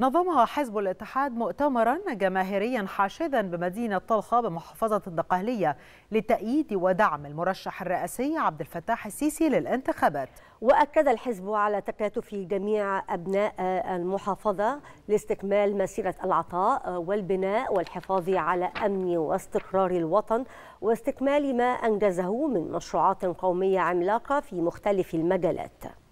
نظم حزب الاتحاد مؤتمرا جماهيريا حاشدا بمدينة طلخة بمحافظة الدقهلية لتأييد ودعم المرشح الرئاسي عبد الفتاح السيسي للانتخابات وأكد الحزب على تكاتف جميع أبناء المحافظة لاستكمال مسيرة العطاء والبناء والحفاظ على أمن واستقرار الوطن واستكمال ما أنجزه من مشروعات قومية عملاقة في مختلف المجالات